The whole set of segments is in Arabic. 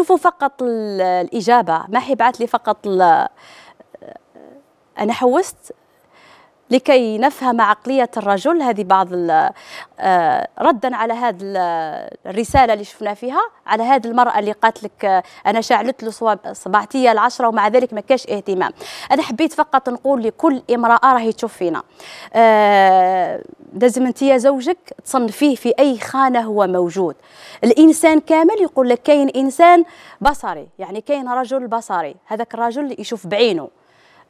تشوفوا فقط الإجابة ما هي بعت لي فقط أنا حوست لكي نفهم عقلية الرجل هذه بعض آه، ردا على هذه الرسالة اللي شفنا فيها على هذه المرأة اللي قالت لك آه، أنا شعلت له صباعتي العشرة ومع ذلك ما كاش اهتمام أنا حبيت فقط نقول لكل امرأة راهي تشوف فينا آه، لازم أنت يا زوجك تصنفيه في أي خانة هو موجود الإنسان كامل يقول لك كاين إنسان بصري يعني كاين رجل بصري هذاك الرجل يشوف بعينه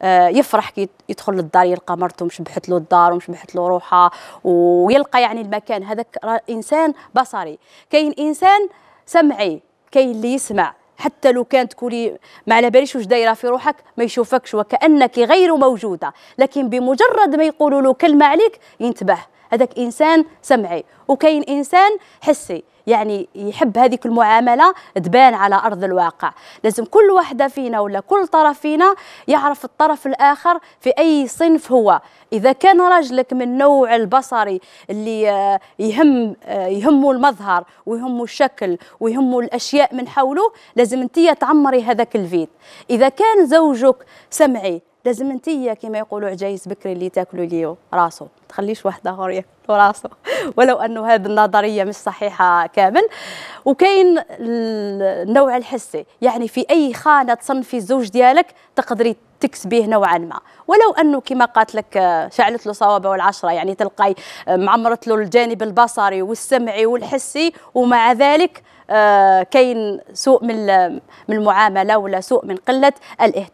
آه، يفرح كي يدخل للدار يلقى مرته مشبحت له الدار ومشبحت له روحها ويلقى يعني المكان هذاك انسان بصري كاين انسان سمعي كاين اللي يسمع حتى لو كان تكوني ما على باليش واش دايره في روحك ما يشوفكش وكانك غير موجوده لكن بمجرد ما يقولوا له كلمه عليك ينتبه هذاك انسان سمعي وكاين انسان حسي يعني يحب هذيك المعامله تبان على ارض الواقع لازم كل وحده فينا ولا كل طرف فينا يعرف الطرف الاخر في اي صنف هو اذا كان راجلك من نوع البصري اللي آه، يهم آه، يهمه المظهر ويهمه الشكل ويهمه الاشياء من حوله لازم انت تعمري هذاك الفيد اذا كان زوجك سمعي لازم انت كما يقولوا عجايز بكري اللي تاكلوا ليه راسه تخليش واحد اخر ياكل راسه ولو انه هذه النظريه مش صحيحه كامل وكاين النوع الحسي يعني في اي خانه تصنفي الزوج ديالك تقدري تكسبيه نوعا ما ولو انه كما قالت لك شعلت له صوابه والعشره يعني تلقاي معمرت له الجانب البصري والسمعي والحسي ومع ذلك آه، كاين سوء من المعامله ولا سوء من قله الاهتمام